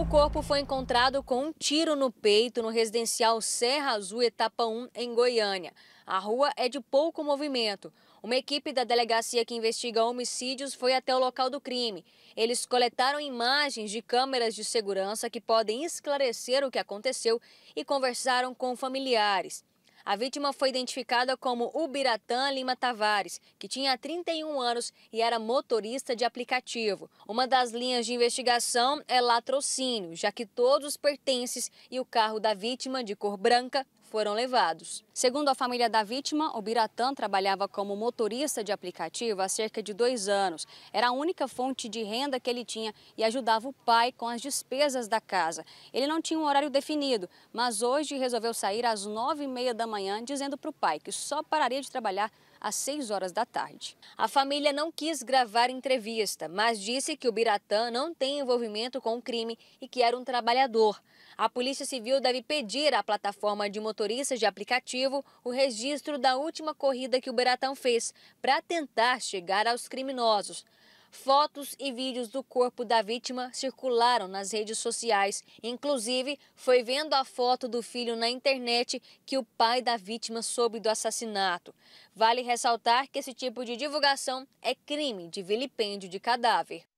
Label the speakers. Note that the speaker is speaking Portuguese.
Speaker 1: O corpo foi encontrado com um tiro no peito no residencial Serra Azul, etapa 1, em Goiânia. A rua é de pouco movimento. Uma equipe da delegacia que investiga homicídios foi até o local do crime. Eles coletaram imagens de câmeras de segurança que podem esclarecer o que aconteceu e conversaram com familiares. A vítima foi identificada como Ubiratã Lima Tavares, que tinha 31 anos e era motorista de aplicativo. Uma das linhas de investigação é latrocínio, já que todos os pertences e o carro da vítima, de cor branca, foram levados. Segundo a família da vítima, o Biratã trabalhava como motorista de aplicativo há cerca de dois anos. Era a única fonte de renda que ele tinha e ajudava o pai com as despesas da casa. Ele não tinha um horário definido, mas hoje resolveu sair às nove e meia da manhã, dizendo para o pai que só pararia de trabalhar às 6 horas da tarde. A família não quis gravar entrevista, mas disse que o Biratã não tem envolvimento com o crime e que era um trabalhador. A Polícia Civil deve pedir à plataforma de motorista motoristas de aplicativo o registro da última corrida que o Beratão fez para tentar chegar aos criminosos. Fotos e vídeos do corpo da vítima circularam nas redes sociais. Inclusive, foi vendo a foto do filho na internet que o pai da vítima soube do assassinato. Vale ressaltar que esse tipo de divulgação é crime de vilipêndio de cadáver.